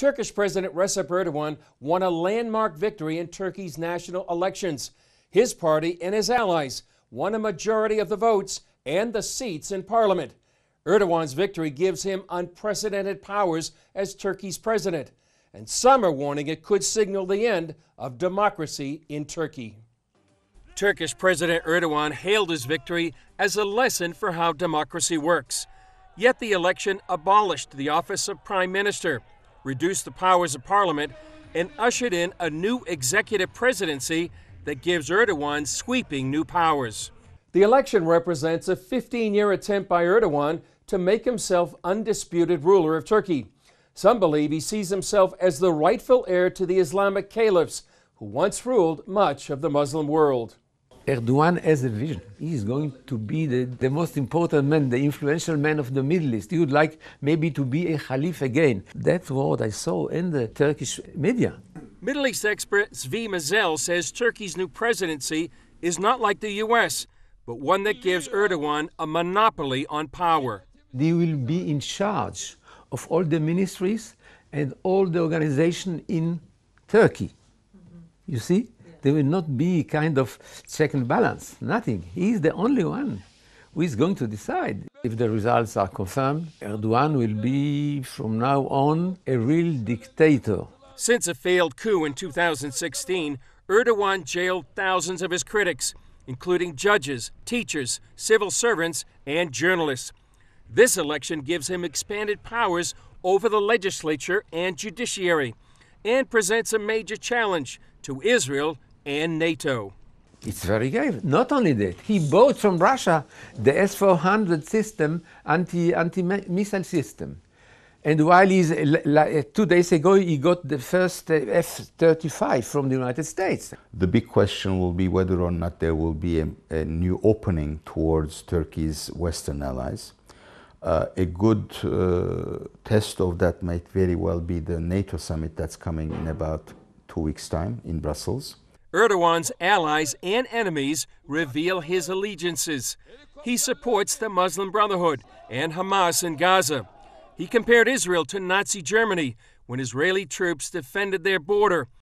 Turkish President Recep Erdogan won a landmark victory in Turkey's national elections. His party and his allies won a majority of the votes and the seats in parliament. Erdogan's victory gives him unprecedented powers as Turkey's president, and some are warning it could signal the end of democracy in Turkey. Turkish President Erdogan hailed his victory as a lesson for how democracy works. Yet the election abolished the office of prime minister, reduced the powers of parliament, and ushered in a new executive presidency that gives Erdogan sweeping new powers. The election represents a 15 year attempt by Erdogan to make himself undisputed ruler of Turkey. Some believe he sees himself as the rightful heir to the Islamic caliphs who once ruled much of the Muslim world. Erdogan has a vision. He is going to be the, the most important man, the influential man of the Middle East. He would like maybe to be a Khalif again. That's what I saw in the Turkish media. Middle East expert Zvi Mazel says Turkey's new presidency is not like the U.S., but one that gives Erdogan a monopoly on power. They will be in charge of all the ministries and all the organization in Turkey. You see? there will not be kind of check and balance, nothing. He is the only one who is going to decide. If the results are confirmed, Erdogan will be from now on a real dictator. Since a failed coup in 2016, Erdogan jailed thousands of his critics, including judges, teachers, civil servants, and journalists. This election gives him expanded powers over the legislature and judiciary and presents a major challenge to Israel and NATO. It's very grave. Not only that, he bought from Russia the S-400 system, anti, anti-missile system. And while he's, like, two days ago, he got the first uh, F-35 from the United States. The big question will be whether or not there will be a, a new opening towards Turkey's Western allies. Uh, a good uh, test of that might very well be the NATO summit that's coming in about two weeks' time in Brussels. Erdogan's allies and enemies reveal his allegiances. He supports the Muslim Brotherhood and Hamas in Gaza. He compared Israel to Nazi Germany when Israeli troops defended their border